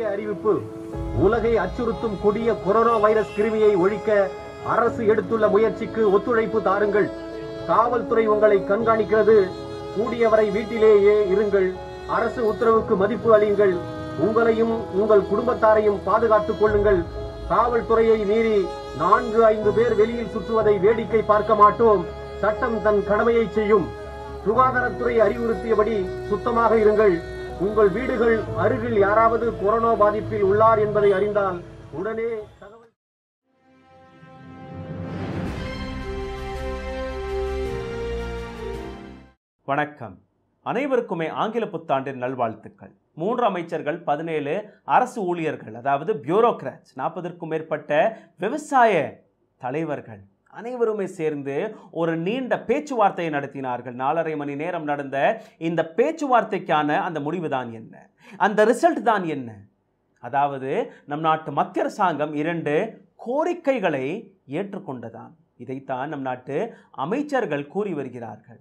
முக்கிய அறிவிப்பு உலகை அச்சுறுத்தும் கொடிய கொரோனா வைரஸ் கிருமியை ஒழிக்க அரசு எடுத்துள்ள முயற்சிக்கு ஒத்துழைப்பு தாருங்கள் காவல்துறை உங்களை கண்காணிக்கிறது கூடியவரை வீட்டிலேயே இருங்கள் அரசு உத்தரவுக்கு மதிப்பு அளியுங்கள் உங்களையும் உங்கள் குடும்பத்தாரையும் பாதுகாத்துக் கொள்ளுங்கள் காவல்துறையை மீறி நான்கு ஐந்து பேர் வெளியில் சுற்றுவதை வேடிக்கை பார்க்க மாட்டோம் சட்டம் தன் கடமையை செய்யும் சுகாதாரத்துறை அறிவுறுத்தியபடி சுத்தமாக இருங்கள் உங்கள் வீடுகள் அருகில் யாராவது கொரோனா பாதிப்பில் உள்ளார் என்பதை அறிந்தால் உடனே வணக்கம் அனைவருக்குமே ஆங்கில புத்தாண்டின் நல்வாழ்த்துக்கள் மூன்று அமைச்சர்கள் பதினேழு அரசு ஊழியர்கள் அதாவது பியூரோக்ராட்ஸ் நாற்பதற்கும் மேற்பட்ட விவசாய தலைவர்கள் அனைவருமே சேர்ந்து ஒரு நீண்ட பேச்சுவார்த்தையை நடத்தினார்கள் நாலரை மணி நேரம் நடந்த இந்த பேச்சுவார்த்தைக்கான அந்த முடிவு தான் என்ன அந்த ரிசல்ட் தான் என்ன அதாவது நம் நாட்டு மத்திய அரசாங்கம் இரண்டு கோரிக்கைகளை ஏற்றுக்கொண்டதாம் இதைத்தான் நம் நாட்டு அமைச்சர்கள் கூறி வருகிறார்கள்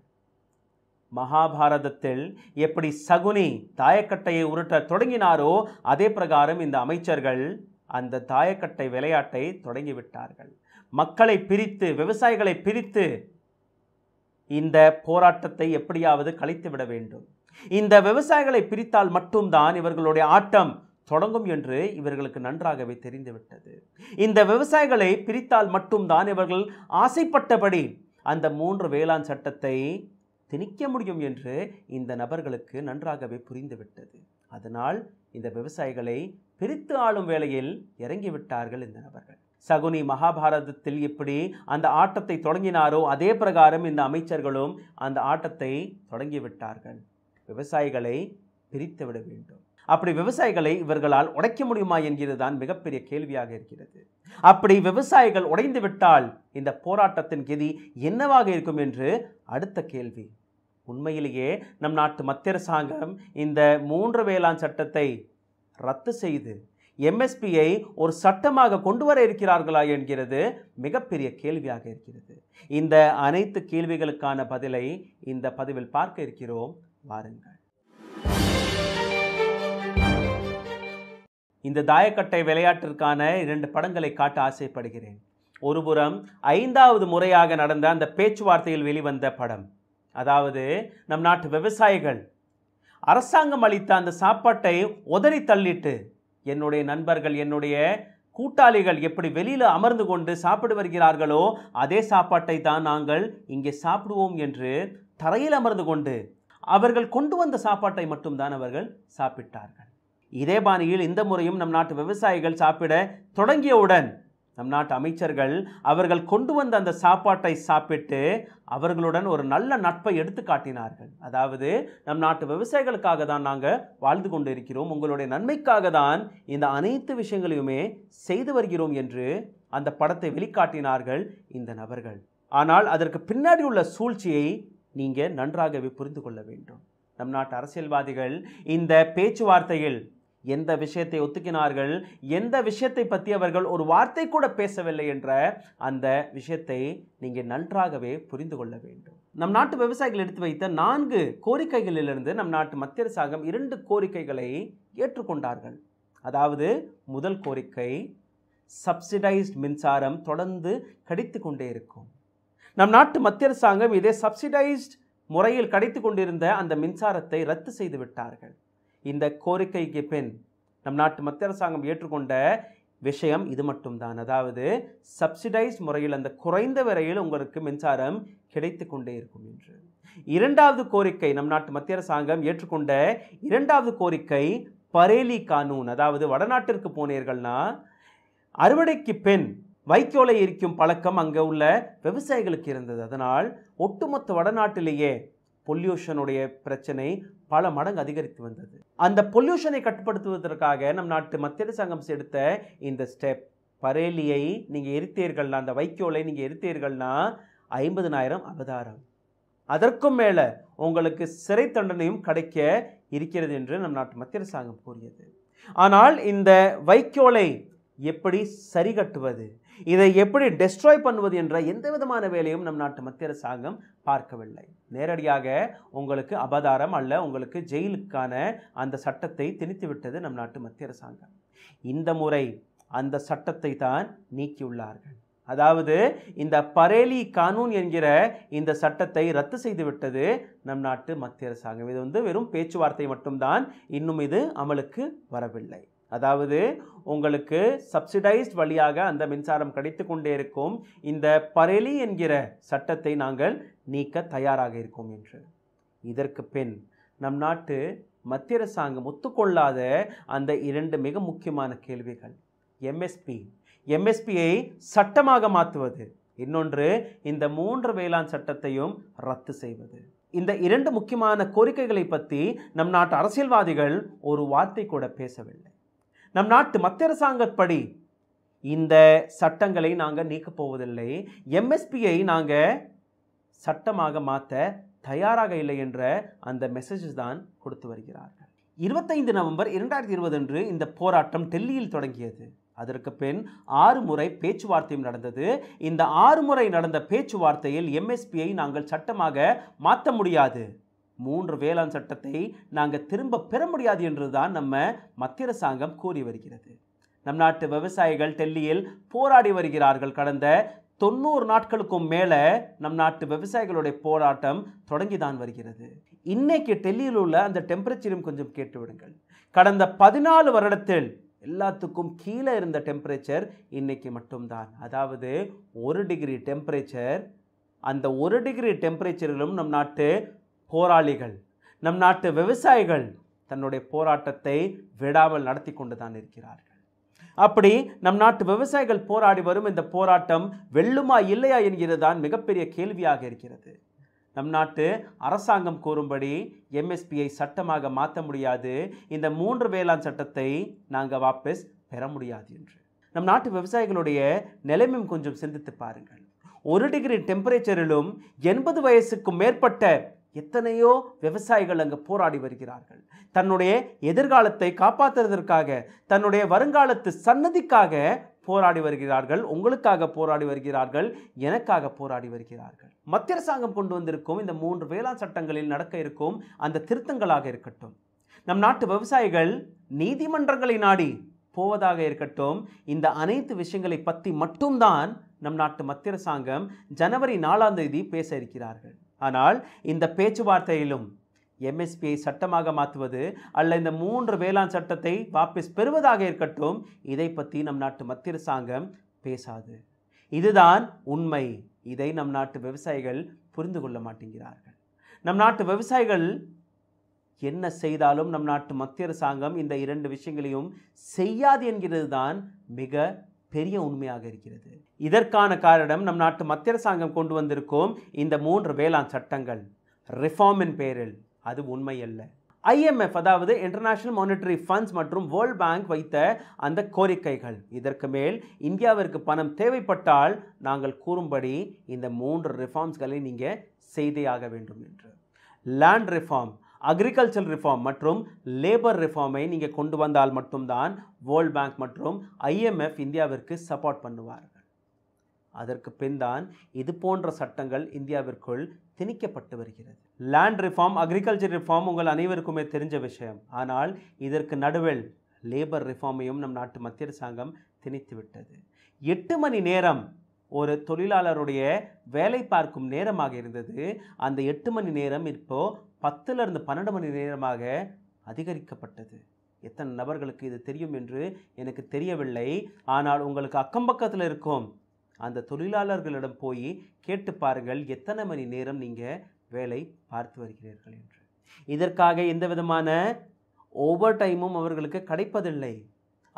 மகாபாரதத்தில் எப்படி சகுனி தாயக்கட்டையை உருட்ட தொடங்கினாரோ அதே பிரகாரம் இந்த அமைச்சர்கள் அந்த தாயக்கட்டை விளையாட்டை தொடங்கிவிட்டார்கள் மக்களை பிரித்து விவசாயிகளை பிரித்து இந்த போராட்டத்தை எப்படியாவது விட வேண்டும் இந்த விவசாயிகளை பிரித்தால் மட்டும்தான் இவர்களுடைய ஆட்டம் தொடங்கும் என்று இவர்களுக்கு நன்றாகவே தெரிந்துவிட்டது இந்த விவசாயிகளை பிரித்தால் மட்டும்தான் இவர்கள் ஆசைப்பட்டபடி அந்த மூன்று வேளாண் சட்டத்தை திணிக்க முடியும் என்று இந்த நபர்களுக்கு நன்றாகவே புரிந்துவிட்டது அதனால் இந்த விவசாயிகளை பிரித்து ஆளும் வேளையில் இறங்கிவிட்டார்கள் இந்த நபர்கள் சகுனி மகாபாரதத்தில் இப்படி அந்த ஆட்டத்தை தொடங்கினாரோ அதே பிரகாரம் இந்த அமைச்சர்களும் அந்த ஆட்டத்தை தொடங்கிவிட்டார்கள் விவசாயிகளை பிரித்து விட வேண்டும் அப்படி விவசாயிகளை இவர்களால் உடைக்க முடியுமா என்கிறது தான் மிகப்பெரிய கேள்வியாக இருக்கிறது அப்படி விவசாயிகள் உடைந்து விட்டால் இந்த போராட்டத்தின் கதி என்னவாக இருக்கும் என்று அடுத்த கேள்வி உண்மையிலேயே நம் நாட்டு மத்திய அரசாங்கம் இந்த மூன்று வேளாண் சட்டத்தை ரத்து செய்து எம்எஸ்பியை ஒரு சட்டமாக கொண்டு வர இருக்கிறார்களா என்கிறது மிகப்பெரிய கேள்வியாக இருக்கிறது இந்த அனைத்து கேள்விகளுக்கான பதிலை இந்த பதிவில் பார்க்க இருக்கிறோம் வாருங்கள் இந்த தாயக்கட்டை விளையாட்டிற்கான இரண்டு படங்களை காட்ட ஆசைப்படுகிறேன் ஒருபுறம் ஐந்தாவது முறையாக நடந்த அந்த பேச்சுவார்த்தையில் வெளிவந்த படம் அதாவது நம் நாட்டு விவசாயிகள் அரசாங்கம் அளித்த அந்த சாப்பாட்டை உதறி தள்ளிட்டு என்னுடைய நண்பர்கள் என்னுடைய கூட்டாளிகள் எப்படி வெளியில் அமர்ந்து கொண்டு சாப்பிட்டு வருகிறார்களோ அதே சாப்பாட்டை தான் நாங்கள் இங்கே சாப்பிடுவோம் என்று தரையில் அமர்ந்து கொண்டு அவர்கள் கொண்டு வந்த சாப்பாட்டை மட்டும்தான் அவர்கள் சாப்பிட்டார்கள் இதே பாணியில் இந்த முறையும் நம் நாட்டு விவசாயிகள் சாப்பிட தொடங்கியவுடன் நம் நாட்டு அமைச்சர்கள் அவர்கள் கொண்டு வந்த அந்த சாப்பாட்டை சாப்பிட்டு அவர்களுடன் ஒரு நல்ல நட்பை எடுத்து காட்டினார்கள் அதாவது நம் நாட்டு விவசாயிகளுக்காக தான் நாங்கள் வாழ்ந்து கொண்டு இருக்கிறோம் உங்களுடைய நன்மைக்காக தான் இந்த அனைத்து விஷயங்களையுமே செய்து வருகிறோம் என்று அந்த படத்தை வெளிக்காட்டினார்கள் இந்த நபர்கள் ஆனால் அதற்கு பின்னாடி உள்ள சூழ்ச்சியை நீங்கள் நன்றாகவே புரிந்து கொள்ள வேண்டும் நம் நாட்டு அரசியல்வாதிகள் இந்த பேச்சுவார்த்தையில் எந்த விஷயத்தை ஒத்துக்கினார்கள் எந்த விஷயத்தை பற்றி அவர்கள் ஒரு வார்த்தை கூட பேசவில்லை என்ற அந்த விஷயத்தை நீங்கள் நன்றாகவே புரிந்து கொள்ள வேண்டும் நம் நாட்டு விவசாயிகள் எடுத்து வைத்த நான்கு கோரிக்கைகளிலிருந்து நம் நாட்டு மத்திய அரசாங்கம் இரண்டு கோரிக்கைகளை ஏற்றுக்கொண்டார்கள் அதாவது முதல் கோரிக்கை சப்சிடைஸ்ட் மின்சாரம் தொடர்ந்து கடித்து கொண்டே இருக்கும் நம் நாட்டு மத்திய அரசாங்கம் இதே சப்சிடைஸ்ட் முறையில் கடித்து கொண்டிருந்த அந்த மின்சாரத்தை ரத்து செய்து விட்டார்கள் இந்த கோரிக்கைக்கு பின் நம் நாட்டு மத்திய அரசாங்கம் ஏற்றுக்கொண்ட விஷயம் இது மட்டும்தான் அதாவது சப்சிடைஸ் முறையில் அந்த குறைந்த விலையில் உங்களுக்கு மின்சாரம் கிடைத்து கொண்டே இருக்கும் என்று இரண்டாவது கோரிக்கை நம் நாட்டு மத்திய அரசாங்கம் ஏற்றுக்கொண்ட இரண்டாவது கோரிக்கை பரேலி கானூன் அதாவது வடநாட்டிற்கு போனீர்கள்னா அறுவடைக்கு பெண் வைக்கோலை எரிக்கும் பழக்கம் அங்கே உள்ள விவசாயிகளுக்கு இருந்தது அதனால் ஒட்டுமொத்த வடநாட்டிலேயே பொல்யூஷனுடைய பிரச்சனை பல மடங்கு அதிகரித்து வந்தது அந்த பொல்யூஷனை கட்டுப்படுத்துவதற்காக நம் நாட்டு மத்திய அரசாங்கம் எடுத்த இந்த ஸ்டெப் பரேலியை நீங்கள் எரித்தீர்கள்னா அந்த வைக்கோலை நீங்கள் எரித்தீர்கள்னா ஐம்பதுனாயிரம் அவதாரம் அதற்கும் மேலே உங்களுக்கு சிறை தண்டனையும் கிடைக்க இருக்கிறது என்று நம் நாட்டு மத்திய அரசாங்கம் கூறியது ஆனால் இந்த வைக்கோலை எப்படி சரிகட்டுவது இதை எப்படி டெஸ்ட்ராய் பண்ணுவது என்ற எந்த விதமான வேலையும் நம் நாட்டு மத்திய அரசாங்கம் பார்க்கவில்லை நேரடியாக உங்களுக்கு அபதாரம் அல்ல உங்களுக்கு ஜெயிலுக்கான அந்த சட்டத்தை திணித்துவிட்டது நம் நாட்டு மத்திய அரசாங்கம் இந்த முறை அந்த சட்டத்தை தான் நீக்கியுள்ளார்கள் அதாவது இந்த பரேலி கானூன் என்கிற இந்த சட்டத்தை ரத்து செய்துவிட்டது நம் நாட்டு மத்திய அரசாங்கம் இது வந்து வெறும் பேச்சுவார்த்தை மட்டும்தான் இன்னும் இது அமலுக்கு வரவில்லை அதாவது உங்களுக்கு சப்சிடைஸ்ட் வழியாக அந்த மின்சாரம் கிடைத்து கொண்டே இருக்கும் இந்த பரேலி என்கிற சட்டத்தை நாங்கள் நீக்க தயாராக இருக்கோம் என்று இதற்கு பின் நம் நாட்டு மத்திய அரசாங்கம் ஒத்துக்கொள்ளாத அந்த இரண்டு மிக முக்கியமான கேள்விகள் எம்எஸ்பி எம்எஸ்பியை சட்டமாக மாற்றுவது இன்னொன்று இந்த மூன்று வேளாண் சட்டத்தையும் ரத்து செய்வது இந்த இரண்டு முக்கியமான கோரிக்கைகளை பற்றி நம் நாட்டு அரசியல்வாதிகள் ஒரு வார்த்தை கூட பேசவில்லை நம் நாட்டு மத்திய அரசாங்கப்படி இந்த சட்டங்களை நாங்கள் நீக்கப் போவதில்லை எம்எஸ்பியை நாங்கள் சட்டமாக மாற்ற தயாராக இல்லை என்ற அந்த மெசேஜஸ் தான் கொடுத்து வருகிறார்கள் இருபத்தைந்து நவம்பர் இரண்டாயிரத்தி இருபது அன்று இந்த போராட்டம் டெல்லியில் தொடங்கியது அதற்கு பின் ஆறு முறை பேச்சுவார்த்தையும் நடந்தது இந்த ஆறு முறை நடந்த பேச்சுவார்த்தையில் எம்எஸ்பியை நாங்கள் சட்டமாக மாற்ற முடியாது மூன்று வேளாண் சட்டத்தை நாங்கள் திரும்ப பெற முடியாது என்றுதான் நம்ம மத்திய அரசாங்கம் கூறி வருகிறது நம் நாட்டு விவசாயிகள் டெல்லியில் போராடி வருகிறார்கள் கடந்த தொண்ணூறு நாட்களுக்கும் மேலே நம் நாட்டு விவசாயிகளுடைய போராட்டம் தொடங்கி தான் வருகிறது இன்னைக்கு டெல்லியில் உள்ள அந்த டெம்பரேச்சரும் கொஞ்சம் கேட்டுவிடுங்கள் கடந்த பதினாலு வருடத்தில் எல்லாத்துக்கும் கீழே இருந்த டெம்பரேச்சர் இன்னைக்கு மட்டும்தான் அதாவது ஒரு டிகிரி டெம்பரேச்சர் அந்த ஒரு டிகிரி டெம்பரேச்சரிலும் நம் நாட்டு போராளிகள் நம் நாட்டு விவசாயிகள் தன்னுடைய போராட்டத்தை விடாமல் நடத்தி கொண்டு தான் இருக்கிறார்கள் அப்படி நம் நாட்டு விவசாயிகள் போராடி வரும் இந்த போராட்டம் வெல்லுமா இல்லையா என்கிறது தான் மிகப்பெரிய கேள்வியாக இருக்கிறது நம் நாட்டு அரசாங்கம் கூறும்படி எம்எஸ்பியை சட்டமாக மாற்ற முடியாது இந்த மூன்று வேளாண் சட்டத்தை நாங்கள் வாபஸ் பெற முடியாது என்று நம் நாட்டு விவசாயிகளுடைய நிலைமையும் கொஞ்சம் சிந்தித்து பாருங்கள் ஒரு டிகிரி டெம்பரேச்சரிலும் எண்பது வயசுக்கும் மேற்பட்ட எத்தனையோ விவசாயிகள் அங்கே போராடி வருகிறார்கள் தன்னுடைய எதிர்காலத்தை காப்பாற்றுறதற்காக தன்னுடைய வருங்காலத்து சன்னதிக்காக போராடி வருகிறார்கள் உங்களுக்காக போராடி வருகிறார்கள் எனக்காக போராடி வருகிறார்கள் மத்திய அரசாங்கம் கொண்டு வந்திருக்கும் இந்த மூன்று வேளாண் சட்டங்களில் நடக்க இருக்கும் அந்த திருத்தங்களாக இருக்கட்டும் நம் நாட்டு விவசாயிகள் நீதிமன்றங்களை நாடி போவதாக இருக்கட்டும் இந்த அனைத்து விஷயங்களை பற்றி மட்டும்தான் நம் நாட்டு மத்திய அரசாங்கம் ஜனவரி நாலாம் தேதி பேச இருக்கிறார்கள் ஆனால் இந்த பேச்சுவார்த்தையிலும் எம்எஸ்பியை சட்டமாக மாற்றுவது அல்ல இந்த மூன்று வேளாண் சட்டத்தை வாபஸ் பெறுவதாக இருக்கட்டும் இதை பற்றி நம் நாட்டு மத்திய அரசாங்கம் பேசாது இதுதான் உண்மை இதை நம் நாட்டு விவசாயிகள் புரிந்து கொள்ள மாட்டேங்கிறார்கள் நம் நாட்டு விவசாயிகள் என்ன செய்தாலும் நம் நாட்டு மத்திய அரசாங்கம் இந்த இரண்டு விஷயங்களையும் செய்யாது என்கிறது தான் மிக பெரிய உண்மையாக இருக்கிறது இதற்கான காரணம் நம் நாட்டு மத்திய அரசாங்கம் கொண்டு வந்திருக்கும் இந்த மூன்று வேளாண் சட்டங்கள் ரிஃபார்மின் பேரில் அது உண்மை அல்ல ஐஎம்எஃப் அதாவது இன்டர்நேஷனல் மானிட்டரி ஃபண்ட்ஸ் மற்றும் வேர்ல்ட் பேங்க் வைத்த அந்த கோரிக்கைகள் இதற்கு மேல் இந்தியாவிற்கு பணம் தேவைப்பட்டால் நாங்கள் கூறும்படி இந்த மூன்று ரிஃபார்ம்ஸ்களை நீங்கள் செய்தே ஆக வேண்டும் என்று லேண்ட் ரிஃபார்ம் அக்ரிகல்ச்சர் ரிஃபார்ம் மற்றும் லேபர் ரிஃபார்மை நீங்கள் கொண்டு வந்தால் மட்டும்தான் வேர்ல்ட் பேங்க் மற்றும் ஐஎம்எஃப் இந்தியாவிற்கு சப்போர்ட் பண்ணுவார்கள் அதற்கு பின்தான் இது போன்ற சட்டங்கள் இந்தியாவிற்குள் திணிக்கப்பட்டு வருகிறது லேண்ட் ரிஃபார்ம் அக்ரிகல்ச்சர் ரிஃபார்ம் உங்கள் அனைவருக்குமே தெரிஞ்ச விஷயம் ஆனால் இதற்கு நடுவில் லேபர் ரிஃபார்மையும் நம் நாட்டு மத்திய அரசாங்கம் திணித்து விட்டது எட்டு மணி நேரம் ஒரு தொழிலாளருடைய வேலை பார்க்கும் நேரமாக இருந்தது அந்த எட்டு மணி நேரம் இப்போது பத்துலேருந்து பன்னெண்டு மணி நேரமாக அதிகரிக்கப்பட்டது எத்தனை நபர்களுக்கு இது தெரியும் என்று எனக்கு தெரியவில்லை ஆனால் உங்களுக்கு அக்கம் பக்கத்தில் இருக்கும் அந்த தொழிலாளர்களிடம் போய் கேட்டு பாருங்கள் எத்தனை மணி நேரம் நீங்கள் வேலை பார்த்து வருகிறீர்கள் என்று இதற்காக எந்த விதமான ஓவர் டைமும் அவர்களுக்கு கிடைப்பதில்லை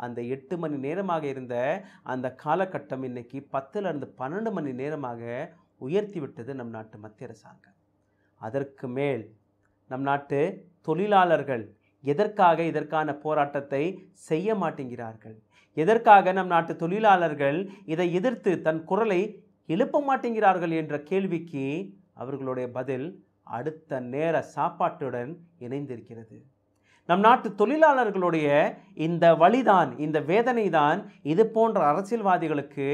அந்த எட்டு மணி நேரமாக இருந்த அந்த காலகட்டம் இன்னைக்கு பத்துலேருந்து பன்னெண்டு மணி நேரமாக உயர்த்தி விட்டது நம் நாட்டு மத்திய அரசாங்கம் அதற்கு மேல் நம் நாட்டு தொழிலாளர்கள் எதற்காக இதற்கான போராட்டத்தை செய்ய மாட்டேங்கிறார்கள் எதற்காக நம் நாட்டு தொழிலாளர்கள் இதை எதிர்த்து தன் குரலை எழுப்ப மாட்டேங்கிறார்கள் என்ற கேள்விக்கு அவர்களுடைய பதில் அடுத்த நேர சாப்பாட்டுடன் இணைந்திருக்கிறது நம் நாட்டு தொழிலாளர்களுடைய இந்த வழிதான் இந்த வேதனை தான் இது போன்ற அரசியல்வாதிகளுக்கு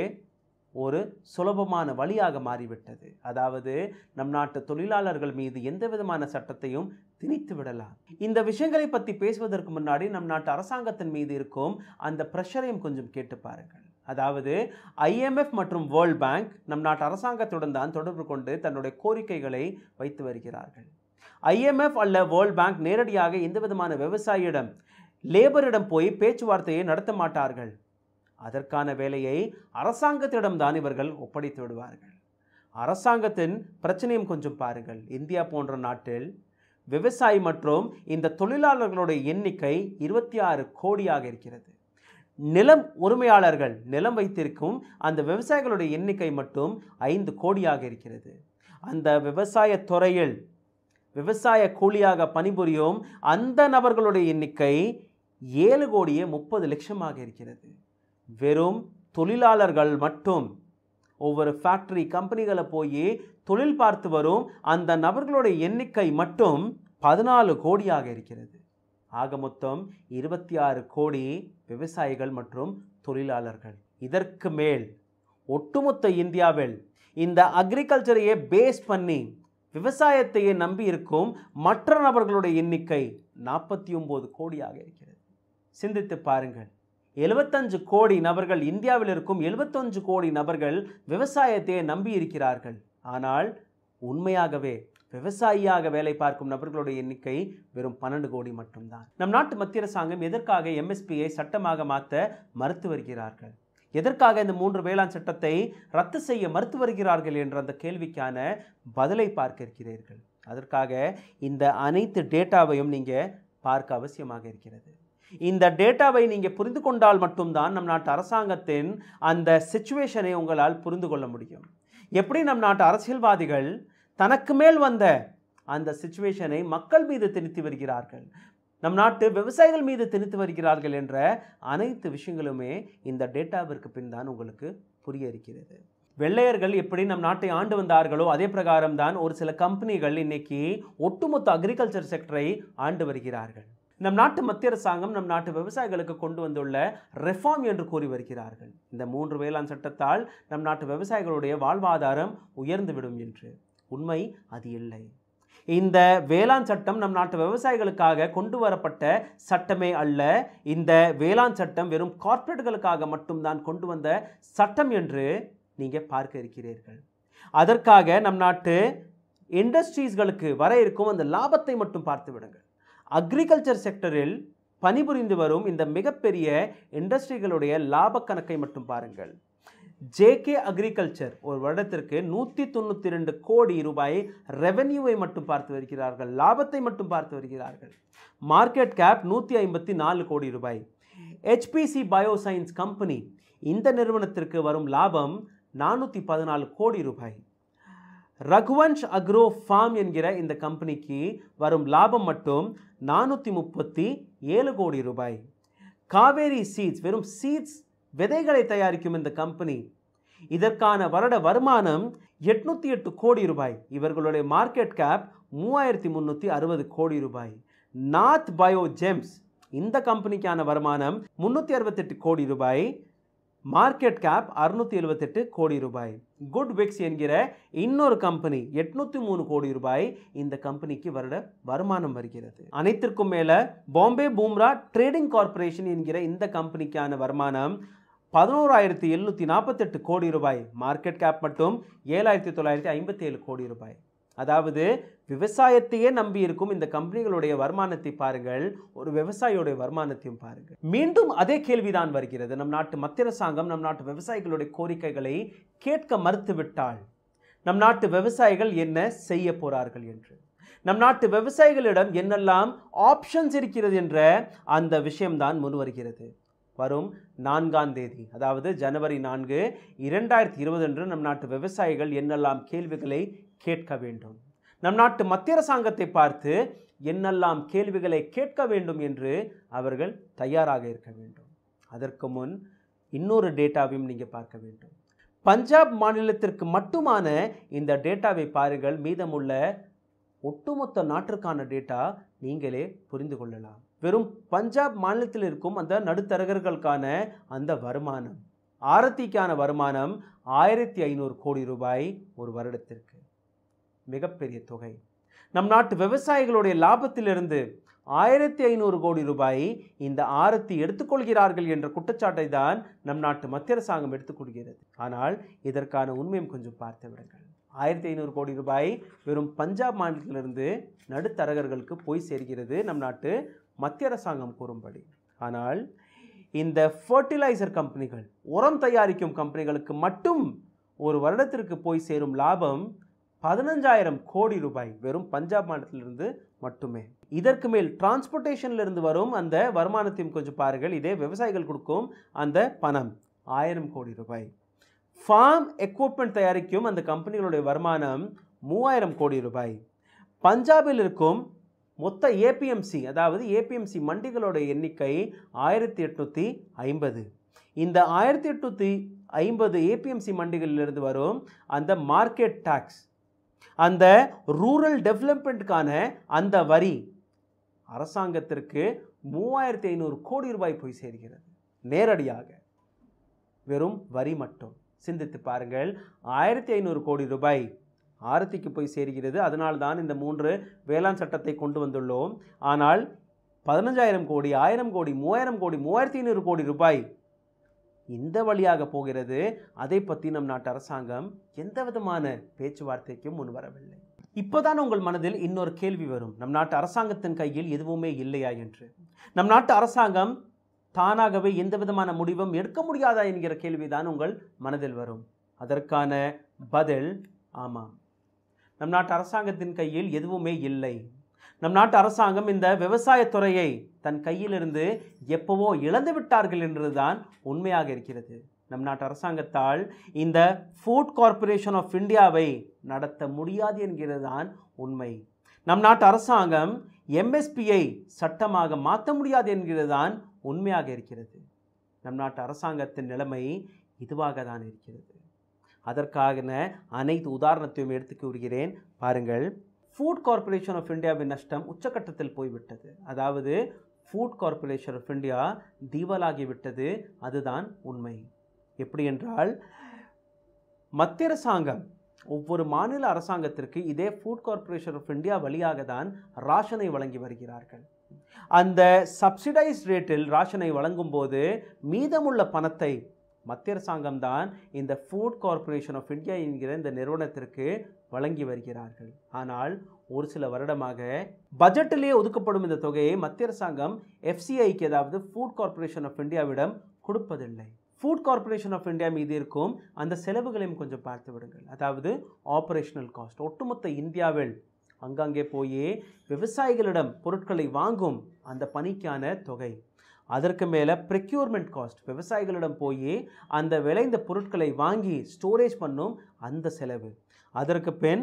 ஒரு சுலபமான வழியாக மாறிவிட்டது அதாவது நம் நாட்டு தொழிலாளர்கள் மீது எந்த விதமான சட்டத்தையும் திணித்து விடலாம் இந்த விஷயங்களை பற்றி பேசுவதற்கு முன்னாடி நம் நாட்டு அரசாங்கத்தின் மீது இருக்கும் அந்த ப்ரெஷரையும் கொஞ்சம் கேட்டு பாருங்கள் அதாவது ஐஎம்எஃப் மற்றும் வேர்ல்ட் பேங்க் நம் நாட்டு அரசாங்கத்துடன் தான் தொடர்பு கொண்டு தன்னுடைய கோரிக்கைகளை வைத்து வருகிறார்கள் ஐஎம்எஃப் அல்ல வேர்ல்ட் பேங்க் நேரடியாக எந்த விதமான விவசாயியிடம் லேபரிடம் போய் பேச்சுவார்த்தையை நடத்த மாட்டார்கள் அதற்கான வேலையை அரசாங்கத்திடம்தான் இவர்கள் ஒப்படைத்து விடுவார்கள் அரசாங்கத்தின் பிரச்சனையும் கொஞ்சம் பாருங்கள் இந்தியா போன்ற நாட்டில் விவசாயி மற்றும் இந்த தொழிலாளர்களுடைய எண்ணிக்கை இருபத்தி ஆறு கோடியாக இருக்கிறது நிலம் உரிமையாளர்கள் நிலம் வைத்திருக்கும் அந்த விவசாயிகளுடைய எண்ணிக்கை மட்டும் ஐந்து கோடியாக இருக்கிறது அந்த விவசாய துறையில் விவசாய கூலியாக பணிபுரியும் அந்த நபர்களுடைய எண்ணிக்கை ஏழு கோடியே முப்பது லட்சமாக இருக்கிறது வெறும் தொழிலாளர்கள் மட்டும் ஒவ்வொரு ஃபேக்ட்ரி கம்பெனிகளை போய் தொழில் பார்த்து வரும் அந்த நபர்களுடைய எண்ணிக்கை மட்டும் பதினாலு கோடியாக இருக்கிறது ஆக மொத்தம் இருபத்தி ஆறு கோடி விவசாயிகள் மற்றும் தொழிலாளர்கள் இதற்கு மேல் ஒட்டுமொத்த இந்தியாவில் இந்த அக்ரிகல்ச்சரையே பேஸ் பண்ணி விவசாயத்தையே நம்பி இருக்கும் மற்ற நபர்களுடைய எண்ணிக்கை நாற்பத்தி ஒம்பது கோடியாக இருக்கிறது சிந்தித்து பாருங்கள் எழுபத்தஞ்சு கோடி நபர்கள் இந்தியாவில் இருக்கும் எழுபத்தஞ்சு கோடி நபர்கள் விவசாயத்தையே நம்பி இருக்கிறார்கள் ஆனால் உண்மையாகவே விவசாயியாக வேலை பார்க்கும் நபர்களுடைய எண்ணிக்கை வெறும் பன்னெண்டு கோடி மட்டும்தான் நம் நாட்டு மத்திய அரசாங்கம் எதற்காக எம்எஸ்பியை சட்டமாக மாற்ற மறுத்து வருகிறார்கள் எதற்காக இந்த மூன்று வேளாண் சட்டத்தை ரத்து செய்ய மறுத்து வருகிறார்கள் என்ற அந்த கேள்விக்கான பதிலை பார்க்க இருக்கிறீர்கள் அதற்காக இந்த அனைத்து டேட்டாவையும் நீங்கள் பார்க்க அவசியமாக இருக்கிறது இந்த டேட்டாவை நீங்கள் புரிந்து கொண்டால் மட்டும்தான் நம் நாட்டு அரசாங்கத்தின் அந்த சுச்சுவேஷனை உங்களால் புரிந்து கொள்ள முடியும் எப்படி நம் நாட்டு அரசியல்வாதிகள் தனக்கு மேல் வந்த அந்த சுச்சுவேஷனை மக்கள் மீது திணித்து வருகிறார்கள் நம் நாட்டு விவசாயிகள் மீது திணித்து வருகிறார்கள் என்ற அனைத்து விஷயங்களுமே இந்த டேட்டாவிற்கு பின் தான் உங்களுக்கு புரிய இருக்கிறது வெள்ளையர்கள் எப்படி நம் நாட்டை ஆண்டு வந்தார்களோ அதே பிரகாரம் தான் ஒரு சில கம்பெனிகள் இன்னைக்கு ஒட்டுமொத்த அக்ரிகல்ச்சர் செக்டரை ஆண்டு வருகிறார்கள் நம் நாட்டு மத்திய அரசாங்கம் நம் நாட்டு விவசாயிகளுக்கு கொண்டு வந்துள்ள ரெஃபார்ம் என்று கூறி வருகிறார்கள் இந்த மூன்று வேளாண் சட்டத்தால் நம் நாட்டு விவசாயிகளுடைய வாழ்வாதாரம் உயர்ந்துவிடும் என்று உண்மை அது இல்லை இந்த வேளாண் சட்டம் நம் நாட்டு விவசாயிகளுக்காக கொண்டு வரப்பட்ட சட்டமே அல்ல இந்த வேளாண் சட்டம் வெறும் கார்ப்பரேட்டுகளுக்காக மட்டும்தான் கொண்டு வந்த சட்டம் என்று நீங்கள் பார்க்க இருக்கிறீர்கள் அதற்காக நம் நாட்டு இண்டஸ்ட்ரீஸ்களுக்கு வர இருக்கும் அந்த லாபத்தை மட்டும் பார்த்து விடுங்கள் அக்ரிகல்ச்சர் செக்டரில் பணிபுரிந்து வரும் இந்த மிகப்பெரிய இண்டஸ்ட்ரிகளுடைய லாப கணக்கை மட்டும் பாருங்கள் ஜேகே அக்ரிகல்ச்சர் ஒரு வருடத்திற்கு நூற்றி தொண்ணூற்றி ரெண்டு கோடி ரூபாய் ரெவென்யூவை மட்டும் பார்த்து வருகிறார்கள் லாபத்தை மட்டும் பார்த்து வருகிறார்கள் மார்க்கெட் கேப் நூற்றி ஐம்பத்தி நாலு கோடி ரூபாய் ஹெச்பிசி பயோசயின்ஸ் கம்பெனி இந்த நிறுவனத்திற்கு வரும் லாபம் நானூற்றி பதினாலு கோடி ரூபாய் ரகுவன்ஷ் அக்ரோ ஃபார்ம் என்கிற இந்த கம்பெனிக்கு வரும் லாபம் மட்டும் நானூற்றி முப்பத்தி ஏழு கோடி ரூபாய் காவேரி சீட்ஸ் வெறும் சீட்ஸ் விதைகளை தயாரிக்கும் இந்த கம்பெனி இதற்கான வருட வருமானம் எட்நூற்றி எட்டு கோடி ரூபாய் இவர்களுடைய மார்க்கெட் கேப் மூவாயிரத்தி முந்நூற்றி அறுபது கோடி ரூபாய் நார்த் பயோ ஜெம்ஸ் இந்த கம்பெனிக்கான வருமானம் முந்நூற்றி அறுபத்தெட்டு கோடி ரூபாய் மார்க்கெட் கேப் அறுநூற்றி எழுபத்தெட்டு கோடி ரூபாய் குட் விக்ஸ் என்கிற இன்னொரு கம்பெனி எட்நூற்றி மூணு கோடி ரூபாய் இந்த கம்பெனிக்கு வருட வருமானம் வருகிறது அனைத்திற்கும் மேலே பாம்பே பூம்ரா ட்ரேடிங் கார்பரேஷன் என்கிற இந்த கம்பெனிக்கான வருமானம் பதினோராயிரத்தி எழுநூற்றி நாற்பத்தெட்டு கோடி ரூபாய் மார்க்கெட் கேப் மட்டும் ஏழாயிரத்தி தொள்ளாயிரத்தி ஐம்பத்தி ஏழு கோடி ரூபாய் அதாவது விவசாயத்தையே நம்பி இருக்கும் இந்த கம்பெனிகளுடைய வருமானத்தை பாருங்கள் ஒரு விவசாயியுடைய வருமானத்தையும் பாருங்கள் மீண்டும் அதே கேள்விதான் வருகிறது நம் நாட்டு மத்திய அரசாங்கம் நம் நாட்டு விவசாயிகளுடைய கோரிக்கைகளை கேட்க மறுத்துவிட்டால் நம் நாட்டு விவசாயிகள் என்ன செய்ய போறார்கள் என்று நம் நாட்டு விவசாயிகளிடம் என்னெல்லாம் ஆப்ஷன்ஸ் இருக்கிறது என்ற அந்த விஷயம்தான் முன்வருகிறது வரும் நான்காம் தேதி அதாவது ஜனவரி நான்கு இரண்டாயிரத்தி இருபது அன்று நம் நாட்டு விவசாயிகள் என்னெல்லாம் கேள்விகளை கேட்க வேண்டும் நம் நாட்டு மத்திய அரசாங்கத்தை பார்த்து என்னெல்லாம் கேள்விகளை கேட்க வேண்டும் என்று அவர்கள் தயாராக இருக்க வேண்டும் அதற்கு முன் இன்னொரு டேட்டாவையும் நீங்கள் பார்க்க வேண்டும் பஞ்சாப் மாநிலத்திற்கு மட்டுமான இந்த டேட்டாவை பாருங்கள் மீதமுள்ள ஒட்டுமொத்த நாட்டிற்கான டேட்டா நீங்களே புரிந்து கொள்ளலாம் வெறும் பஞ்சாப் மாநிலத்தில் இருக்கும் அந்த நடுத்தரகர்களுக்கான அந்த வருமானம் ஆரத்திக்கான வருமானம் ஆயிரத்தி ஐநூறு கோடி ரூபாய் ஒரு வருடத்திற்கு மிகப்பெரிய தொகை நம் நாட்டு விவசாயிகளுடைய லாபத்திலிருந்து ஆயிரத்தி ஐநூறு கோடி ரூபாய் இந்த ஆரத்தி எடுத்துக்கொள்கிறார்கள் என்ற குற்றச்சாட்டை தான் நம் நாட்டு மத்திய அரசாங்கம் எடுத்துக்கொள்கிறது ஆனால் இதற்கான உண்மையும் கொஞ்சம் பார்த்து விடுங்கள் ஆயிரத்தி ஐநூறு கோடி ரூபாய் வெறும் பஞ்சாப் மாநிலத்திலிருந்து நடுத்தரகர்களுக்கு போய் சேர்கிறது நம் நாட்டு மத்திய அரசாங்கம் கூறும்படி ஆனால் இந்த ஃபர்டிலைசர் கம்பெனிகள் உரம் தயாரிக்கும் கம்பெனிகளுக்கு மட்டும் ஒரு வருடத்திற்கு போய் சேரும் லாபம் பதினஞ்சாயிரம் கோடி ரூபாய் வெறும் பஞ்சாப் மாநிலத்திலிருந்து மட்டுமே இதற்கு மேல் டிரான்ஸ்போர்ட்டேஷன்லேருந்து வரும் அந்த வருமானத்தையும் கொஞ்சம் பாருங்கள் இதே விவசாயிகள் கொடுக்கும் அந்த பணம் ஆயிரம் கோடி ரூபாய் ஃபார்ம் எக்யூப்மெண்ட் தயாரிக்கும் அந்த கம்பெனிகளுடைய வருமானம் மூவாயிரம் கோடி ரூபாய் பஞ்சாபில் இருக்கும் மொத்த ஏபிஎம்சி அதாவது ஏபிஎம்சி மண்டிகளோட எண்ணிக்கை ஆயிரத்தி எட்நூற்றி ஐம்பது இந்த ஆயிரத்தி எட்நூற்றி ஐம்பது ஏபிஎம்சி மண்டிகளிலிருந்து வரும் அந்த மார்க்கெட் டேக்ஸ் அந்த ரூரல் டெவலப்மெண்ட்டுக்கான அந்த வரி அரசாங்கத்திற்கு மூவாயிரத்தி ஐநூறு கோடி ரூபாய் போய் சேர்கிறது நேரடியாக வெறும் வரி மட்டும் சிந்தித்து பாருங்கள் ஆயிரத்தி ஐநூறு கோடி ரூபாய் ஆரத்திக்கு போய் சேர்கிறது அதனால் தான் இந்த மூன்று வேளாண் சட்டத்தை கொண்டு வந்துள்ளோம் ஆனால் பதினஞ்சாயிரம் கோடி ஆயிரம் கோடி மூவாயிரம் கோடி மூவாயிரத்தி ஐநூறு கோடி ரூபாய் இந்த வழியாக போகிறது அதை பற்றி நம் நாட்டு அரசாங்கம் எந்த விதமான பேச்சுவார்த்தைக்கும் முன் வரவில்லை இப்போதான் உங்கள் மனதில் இன்னொரு கேள்வி வரும் நம் நாட்டு அரசாங்கத்தின் கையில் எதுவுமே இல்லையா என்று நம் நாட்டு அரசாங்கம் தானாகவே எந்த விதமான முடிவும் எடுக்க முடியாதா என்கிற கேள்விதான் உங்கள் மனதில் வரும் அதற்கான பதில் ஆமாம் நம் நாட்டு அரசாங்கத்தின் கையில் எதுவுமே இல்லை நம் நாட்டு அரசாங்கம் இந்த விவசாயத்துறையை தன் கையிலிருந்து எப்பவோ இழந்து விட்டார்கள் என்றுதான் உண்மையாக இருக்கிறது நம் நாட்டு அரசாங்கத்தால் இந்த ஃபுட் கார்பரேஷன் ஆஃப் இந்தியாவை நடத்த முடியாது என்கிறது தான் உண்மை நம் நாட்டு அரசாங்கம் எம்எஸ்பியை சட்டமாக மாற்ற முடியாது என்கிறது தான் உண்மையாக இருக்கிறது நம் நாட்டு அரசாங்கத்தின் நிலைமை இதுவாக தான் இருக்கிறது அதற்கான அனைத்து உதாரணத்தையும் எடுத்துக் கூறுகிறேன் பாருங்கள் ஃபுட் கார்ப்பரேஷன் ஆஃப் இந்தியாவின் நஷ்டம் உச்சக்கட்டத்தில் போய்விட்டது அதாவது ஃபுட் கார்ப்பரேஷன் ஆஃப் இந்தியா தீவலாகிவிட்டது அதுதான் உண்மை எப்படி என்றால் மத்திய அரசாங்கம் ஒவ்வொரு மாநில அரசாங்கத்திற்கு இதே ஃபுட் கார்ப்பரேஷன் ஆஃப் இந்தியா வழியாக தான் ராஷனை வழங்கி வருகிறார்கள் அந்த சப்சிடைஸ் ரேட்டில் ராஷனை வழங்கும்போது மீதமுள்ள பணத்தை மத்திய அரசாங்கம் தான் இந்த ஃபுட் கார்ப்பரேஷன் ஆஃப் இந்தியா என்கிற இந்த நிறுவனத்திற்கு வழங்கி வருகிறார்கள் ஆனால் ஒரு சில வருடமாக பட்ஜெட்டிலே ஒதுக்கப்படும் இந்த தொகையை மத்திய அரசாங்கம் எஃப்சிஐக்கு அதாவது ஃபுட் கார்பரேஷன் ஆஃப் இந்தியாவிடம் கொடுப்பதில்லை ஃபுட் கார்பரேஷன் ஆஃப் இந்தியா மீது இருக்கும் அந்த செலவுகளையும் கொஞ்சம் பார்த்து விடுங்கள் அதாவது ஆப்ரேஷனல் காஸ்ட் ஒட்டுமொத்த இந்தியாவில் அங்கங்கே போய் விவசாயிகளிடம் பொருட்களை வாங்கும் அந்த பணிக்கான தொகை அதற்கு மேலே ப்ரெக்யூர்மெண்ட் காஸ்ட் விவசாயிகளிடம் போய் அந்த விளைந்த பொருட்களை வாங்கி ஸ்டோரேஜ் பண்ணும் அந்த செலவு அதற்கு பின்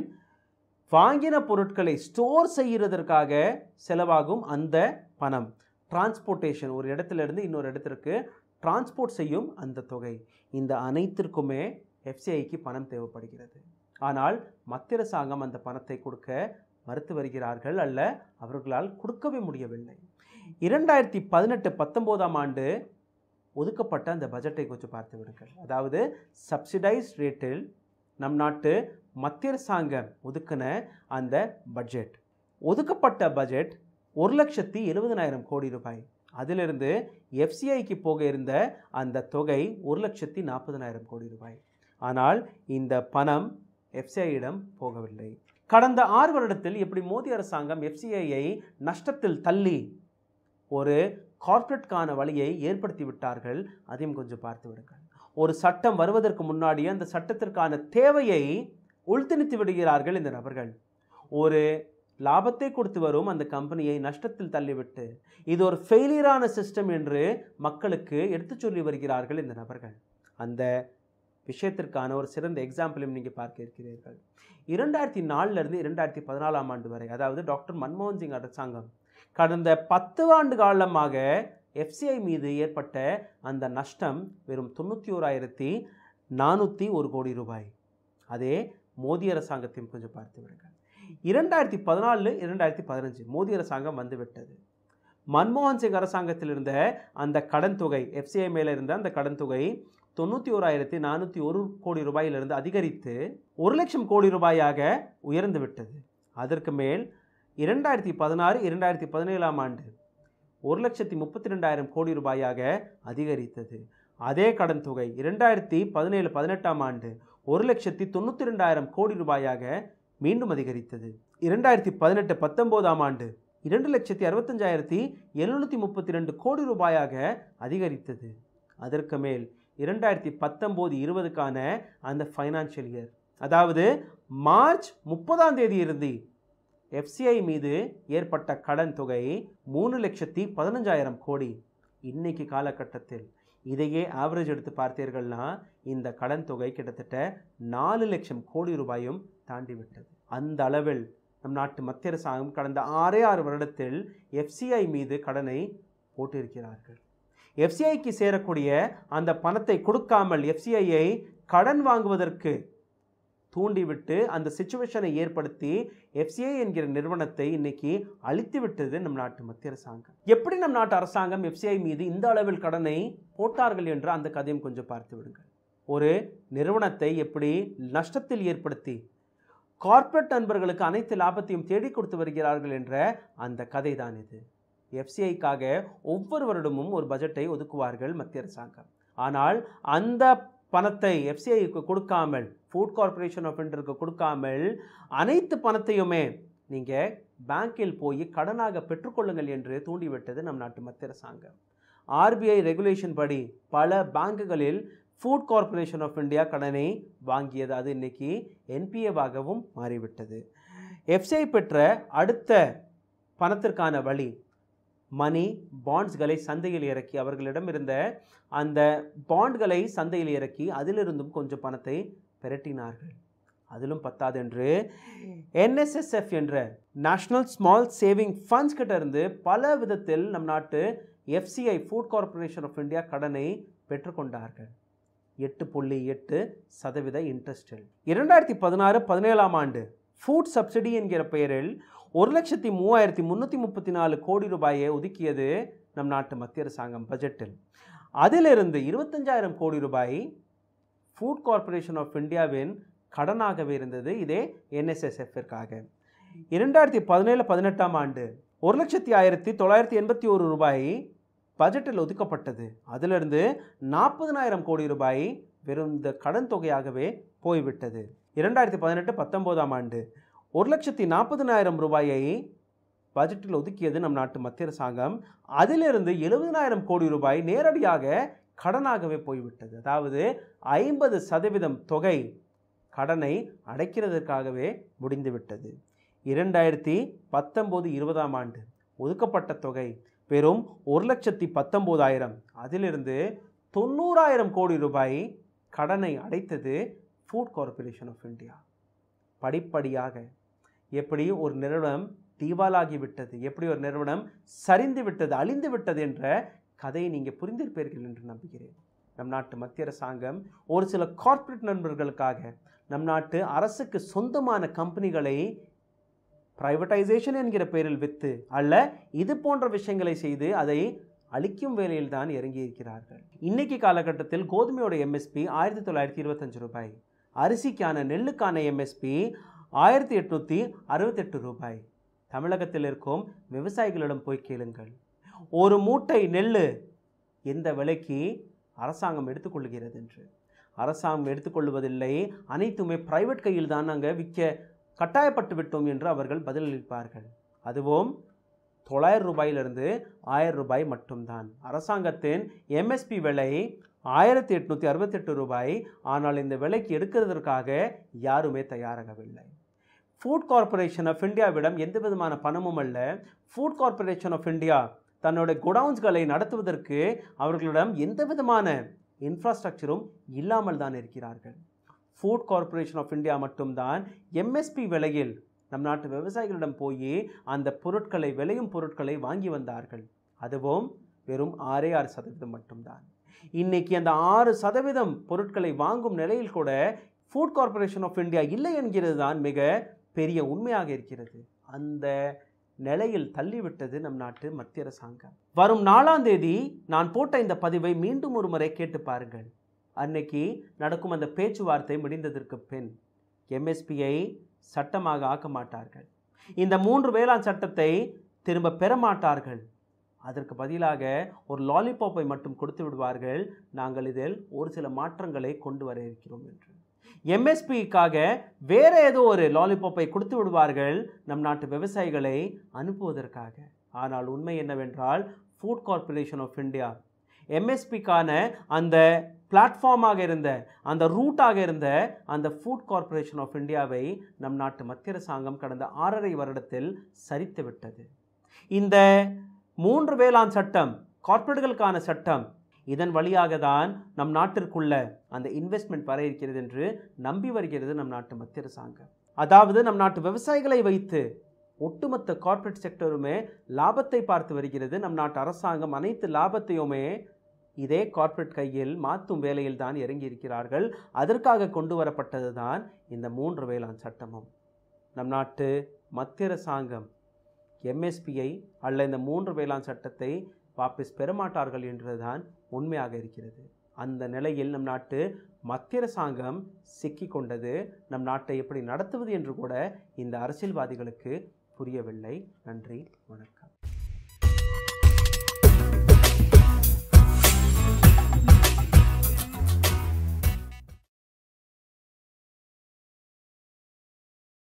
வாங்கின பொருட்களை ஸ்டோர் செய்கிறதற்காக செலவாகும் அந்த பணம் டிரான்ஸ்போர்ட்டேஷன் ஒரு இடத்துலேருந்து இன்னொரு இடத்திற்கு டிரான்ஸ்போர்ட் செய்யும் அந்த தொகை இந்த அனைத்திற்குமே எஃப்சிஐக்கு பணம் தேவைப்படுகிறது ஆனால் மத்திய அரசாங்கம் அந்த பணத்தை கொடுக்க மறுத்து வருகிறார்கள் அல்ல அவர்களால் கொடுக்கவே முடியவில்லை இரண்டாயிரத்தி பதினெட்டு பத்தொம்போதாம் ஆண்டு ஒதுக்கப்பட்ட அந்த பட்ஜெட்டை கொஞ்சம் பார்த்து விடுங்கள் அதாவது சப்சிடைஸ் ரேட்டில் நம் நாட்டு மத்திய அரசாங்கம் ஒதுக்கின அந்த பட்ஜெட் ஒதுக்கப்பட்ட பட்ஜெட் ஒரு லட்சத்தி எழுபதனாயிரம் கோடி ரூபாய் அதிலிருந்து எஃப்சிஐக்கு போக இருந்த அந்த தொகை ஒரு லட்சத்தி நாற்பதனாயிரம் கோடி ரூபாய் ஆனால் இந்த பணம் எஃப்சிஐயிடம் போகவில்லை கடந்த ஆறு வருடத்தில் எப்படி மோடி அரசாங்கம் எஃப்சிஐயை நஷ்டத்தில் தள்ளி ஒரு கார்ப்பரேட்கான வழியை ஏற்படுத்தி விட்டார்கள் அதையும் கொஞ்சம் பார்த்து விடுங்கள் ஒரு சட்டம் வருவதற்கு முன்னாடியே அந்த சட்டத்திற்கான தேவையை உள்திணித்து விடுகிறார்கள் இந்த நபர்கள் ஒரு லாபத்தை கொடுத்து வரும் அந்த கம்பெனியை நஷ்டத்தில் தள்ளிவிட்டு இது ஒரு ஃபெயிலியரான சிஸ்டம் என்று மக்களுக்கு எடுத்துச் சொல்லி வருகிறார்கள் இந்த நபர்கள் அந்த விஷயத்திற்கான ஒரு சிறந்த எக்ஸாம்பிளையும் நீங்கள் பார்க்க இருக்கிறீர்கள் இரண்டாயிரத்தி நாலுலேருந்து இரண்டாயிரத்தி பதினாலாம் ஆண்டு வரை அதாவது டாக்டர் மன்மோகன் சிங் அரசாங்கம் கடந்த பத்து ஆண்டு காலமாக எஃப்சிஐ மீது ஏற்பட்ட அந்த நஷ்டம் வெறும் தொண்ணூற்றி ஓராயிரத்தி நானூற்றி ஒரு கோடி ரூபாய் அதே மோடி அரசாங்கத்தையும் கொஞ்சம் பார்த்து விடுங்க இரண்டாயிரத்தி பதினாலு இரண்டாயிரத்தி பதினஞ்சு மோடி அரசாங்கம் வந்துவிட்டது மன்மோகன் சிங் அரசாங்கத்தில் இருந்த அந்த கடன் தொகை எஃப்சிஐ மேலே இருந்த அந்த கடன் தொகை தொண்ணூற்றி ஓராயிரத்தி நானூற்றி ஒரு கோடி ரூபாயிலிருந்து அதிகரித்து ஒரு லட்சம் கோடி ரூபாயாக உயர்ந்து விட்டது அதற்கு மேல் இரண்டாயிரத்தி பதினாறு இரண்டாயிரத்தி பதினேழாம் ஆண்டு ஒரு லட்சத்தி முப்பத்தி ரெண்டாயிரம் கோடி ரூபாயாக அதிகரித்தது அதே கடன் தொகை இரண்டாயிரத்தி பதினேழு பதினெட்டாம் ஆண்டு ஒரு லட்சத்தி தொண்ணூற்றி ரெண்டாயிரம் கோடி ரூபாயாக மீண்டும் அதிகரித்தது இரண்டாயிரத்தி பதினெட்டு பத்தொம்போதாம் ஆண்டு இரண்டு லட்சத்தி அறுபத்தஞ்சாயிரத்தி எழுநூற்றி முப்பத்தி ரெண்டு கோடி ரூபாயாக அதிகரித்தது அதற்கு மேல் இரண்டாயிரத்தி பத்தொம்போது இருபதுக்கான அந்த ஃபைனான்ஷியல் இயர் அதாவது மார்ச் முப்பதாம் தேதி இருந்து எஃப்சிஐ மீது ஏற்பட்ட கடன் தொகை மூணு லட்சத்தி பதினஞ்சாயிரம் கோடி இன்னைக்கு காலகட்டத்தில் இதையே ஆவரேஜ் எடுத்து பார்த்தீர்கள்னா இந்த கடன் தொகை கிட்டத்தட்ட நாலு லட்சம் கோடி ரூபாயும் தாண்டிவிட்டது அந்த அளவில் நம் நாட்டு மத்திய அரசாங்கம் கடந்த ஆறே ஆறு வருடத்தில் எஃப்சிஐ மீது கடனை போட்டிருக்கிறார்கள் எஃப்சிஐக்கு சேரக்கூடிய அந்த பணத்தை கொடுக்காமல் எஃப்சிஐயை கடன் வாங்குவதற்கு தூண்டிவிட்டு அந்த சுச்சுவேஷனை ஏற்படுத்தி எஃப்சிஐ என்கிற நிறுவனத்தை இன்னைக்கு அழித்து விட்டது நம் நாட்டு மத்திய அரசாங்கம் எப்படி நம் நாட்டு அரசாங்கம் எஃப்சிஐ மீது இந்த அளவில் கடனை போட்டார்கள் என்று அந்த கதையும் கொஞ்சம் பார்த்து விடுங்கள் ஒரு நிறுவனத்தை எப்படி நஷ்டத்தில் ஏற்படுத்தி கார்ப்பரேட் நண்பர்களுக்கு அனைத்து லாபத்தையும் தேடி கொடுத்து வருகிறார்கள் என்ற அந்த கதை தான் இது எஃப்சிஐக்காக ஒவ்வொரு வருடமும் ஒரு பட்ஜெட்டை ஒதுக்குவார்கள் மத்திய அரசாங்கம் ஆனால் அந்த பணத்தை எஃப்சிஐக்கு கொடுக்காமல் ஃபுட் கார்பரேஷன் ஆஃப் இண்டியாவுக்கு கொடுக்காமல் அனைத்து பணத்தையுமே நீங்கள் பேங்கில் போய் கடனாக பெற்றுக்கொள்ளுங்கள் என்று தூண்டிவிட்டது நம் நாட்டு மத்திய அரசாங்கம் ஆர்பிஐ ரெகுலேஷன் படி பல பேங்குகளில் ஃபுட் கார்பரேஷன் ஆஃப் இந்தியா கடனை வாங்கியது அது இன்றைக்கி என்பிஏவாகவும் மாறிவிட்டது எஃப்சிஐ பெற்ற அடுத்த பணத்திற்கான வழி மணி பாண்ட்ஸ்களை சந்தையில் இறக்கி அவர்களிடம் இருந்த அந்த பாண்ட்களை சந்தையில் இறக்கி அதிலிருந்தும் கொஞ்சம் பணத்தை பிரட்டினார்கள் அதிலும் பத்தாது என்று என்எஸ்எஸ்எஃப் என்ற நேஷ்னல் ஸ்மால் சேவிங் ஃபண்ட்ஸ் கிட்ட இருந்து பல விதத்தில் நம் நாட்டு FCI Food corporation of India கடனை பெற்றுக்கொண்டார்கள் எட்டு புள்ளி எட்டு சதவீத இன்ட்ரெஸ்டில் இரண்டாயிரத்தி பதினாறு பதினேழாம் ஆண்டு ஃபுட் சப்சிடி என்கிற பெயரில் ஒரு லட்சத்தி மூவாயிரத்தி முந்நூற்றி முப்பத்தி நாலு கோடி ரூபாயை ஒதுக்கியது நம் நாட்டு மத்திய அரசாங்கம் பட்ஜெட்டில் அதிலிருந்து இருபத்தஞ்சாயிரம் கோடி ரூபாய் ஃபுட் கார்பரேஷன் ஆஃப் இந்தியாவின் கடனாகவே இருந்தது இதே என்எஸ்எஸ்எஃப்பிற்காக இரண்டாயிரத்தி பதினேழு பதினெட்டாம் ஆண்டு ஒரு லட்சத்தி ஆயிரத்தி தொள்ளாயிரத்தி எண்பத்தி ஒரு ரூபாய் பட்ஜெட்டில் ஒதுக்கப்பட்டது அதிலிருந்து நாற்பதனாயிரம் கோடி ரூபாய் வெறும் இந்த கடன் தொகையாகவே போய்விட்டது இரண்டாயிரத்தி பதினெட்டு பத்தொம்போதாம் ஆண்டு ஒரு லட்சத்தி நாற்பதுனாயிரம் ரூபாயை பட்ஜெட்டில் ஒதுக்கியது நம் நாட்டு மத்திய அரசாங்கம் அதிலிருந்து எழுபதனாயிரம் கோடி ரூபாய் நேரடியாக கடனாகவே போய்விட்டது அதாவது ஐம்பது சதவீதம் தொகை கடனை அடைக்கிறதற்காகவே முடிந்துவிட்டது இரண்டாயிரத்தி பத்தொம்போது இருபதாம் ஆண்டு ஒதுக்கப்பட்ட தொகை வெறும் ஒரு லட்சத்தி பத்தொம்போதாயிரம் அதிலிருந்து தொண்ணூறாயிரம் கோடி ரூபாய் கடனை அடைத்தது ஃபுட் கார்பரேஷன் ஆஃப் இந்தியா படிப்படியாக எப்படி ஒரு நிறுவனம் தீவாலாகிவிட்டது எப்படி ஒரு நிறுவனம் சரிந்து விட்டது அழிந்து விட்டது என்ற கதையை நீங்கள் புரிந்திருப்பீர்கள் என்று நம்புகிறேன் நம் நாட்டு மத்திய அரசாங்கம் ஒரு சில கார்ப்பரேட் நண்பர்களுக்காக நம் நாட்டு அரசுக்கு சொந்தமான கம்பெனிகளை ப்ரைவட்டைசேஷன் என்கிற பெயரில் விற்று அல்ல இது போன்ற விஷயங்களை செய்து அதை அழிக்கும் வேலையில் தான் இறங்கியிருக்கிறார்கள் இன்னைக்கு காலகட்டத்தில் கோதுமையோட எம்எஸ்பி ஆயிரத்தி தொள்ளாயிரத்தி இருபத்தஞ்சு ரூபாய் அரிசிக்கான நெல்லுக்கான எம்எஸ்பி ஆயிரத்தி எட்நூற்றி அறுபத்தெட்டு ரூபாய் தமிழகத்தில் இருக்கும் விவசாயிகளிடம் போய் கேளுங்கள் ஒரு மூட்டை நெல் எந்த விலைக்கு அரசாங்கம் எடுத்துக்கொள்கிறது என்று அரசாங்கம் எடுத்துக்கொள்வதில்லை அனைத்துமே பிரைவேட் கையில் தான் நாங்கள் விற்க கட்டாயப்பட்டு விட்டோம் என்று அவர்கள் பதிலளிப்பார்கள் அதுவும் தொள்ளாயிரம் ரூபாயிலிருந்து ஆயிரம் ரூபாய் மட்டும்தான் அரசாங்கத்தின் எம்எஸ்பி விலை ஆயிரத்தி எட்நூற்றி அறுபத்தெட்டு ரூபாய் ஆனால் இந்த விலைக்கு எடுக்கிறதற்காக யாருமே தயாராகவில்லை ஃபுட் கார்பரேஷன் ஆஃப் இந்தியாவிடம் எந்த விதமான பணமும் அல்ல ஃபுட் கார்பரேஷன் ஆஃப் இந்தியா தன்னுடைய குடவுன்ஸ்களை நடத்துவதற்கு அவர்களிடம் எந்த விதமான இன்ஃப்ராஸ்ட்ரக்சரும் இல்லாமல் தான் இருக்கிறார்கள் ஃபுட் கார்பரேஷன் ஆஃப் இந்தியா மட்டும்தான் எம்எஸ்பி விலையில் நம் நாட்டு விவசாயிகளிடம் போய் அந்த பொருட்களை விளையும் பொருட்களை வாங்கி வந்தார்கள் அதுவும் வெறும் ஆறே ஆறு சதவீதம் மட்டும்தான் இன்றைக்கி அந்த ஆறு சதவீதம் பொருட்களை வாங்கும் நிலையில் கூட ஃபுட் கார்பரேஷன் ஆஃப் இந்தியா இல்லை என்கிறது தான் மிக பெரிய உண்மையாக இருக்கிறது அந்த நிலையில் தள்ளிவிட்டது நம் நாட்டு மத்திய அரசாங்கம் வரும் நாலாம் தேதி நான் போட்ட இந்த பதிவை மீண்டும் ஒரு முறை கேட்டு பாருங்கள் அன்னைக்கு நடக்கும் அந்த பேச்சுவார்த்தை முடிந்ததற்கு பின் எம்எஸ்பியை சட்டமாக ஆக்க மாட்டார்கள் இந்த மூன்று வேளாண் சட்டத்தை திரும்ப பெற மாட்டார்கள் அதற்கு பதிலாக ஒரு லாலிபாப்பை மட்டும் கொடுத்து விடுவார்கள் நாங்கள் இதில் ஒரு சில மாற்றங்களை கொண்டு வர இருக்கிறோம் என்று எம்எஸ்பிக்காக வேறு ஏதோ ஒரு லாலிபாப்பை கொடுத்து விடுவார்கள் நம் நாட்டு விவசாயிகளை அனுப்புவதற்காக ஆனால் உண்மை என்னவென்றால் ஃபுட் கார்ப்பரேஷன் ஆஃப் இந்தியா எம்எஸ்பிக்கான அந்த பிளாட்ஃபார்மாக இருந்த அந்த ரூட்டாக இருந்த அந்த ஃபுட் கார்ப்பரேஷன் ஆஃப் இந்தியாவை நம் நாட்டு மத்திய அரசாங்கம் கடந்த ஆறரை வருடத்தில் சரித்து விட்டது இந்த மூன்று வேளாண் சட்டம் கார்ப்பரேட்டுகளுக்கான சட்டம் இதன் வழியாக தான் நம் நாட்டிற்குள்ள அந்த இன்வெஸ்ட்மெண்ட் வர இருக்கிறது என்று நம்பி வருகிறது நம் நாட்டு மத்திய அரசாங்கம் அதாவது நம் நாட்டு விவசாயிகளை வைத்து ஒட்டுமொத்த கார்ப்பரேட் செக்டருமே லாபத்தை பார்த்து வருகிறது நம் நாட்டு அரசாங்கம் அனைத்து லாபத்தையுமே இதே கார்ப்பரேட் கையில் மாற்றும் வேலையில் தான் இறங்கி இருக்கிறார்கள் அதற்காக கொண்டு வரப்பட்டது தான் இந்த மூன்று வேளாண் சட்டமும் நம் நாட்டு மத்திய அரசாங்கம் எம்எஸ்பியை அல்ல இந்த மூன்று வேளாண் சட்டத்தை வாபஸ் பெறமாட்டார்கள் என்றுதான் உண்மையாக இருக்கிறது அந்த நிலையில் நம் நாட்டு மத்திய அரசாங்கம் சிக்கி கொண்டது நம் நாட்டை எப்படி நடத்துவது என்று கூட இந்த அரசியல்வாதிகளுக்கு புரியவில்லை நன்றி வணக்கம்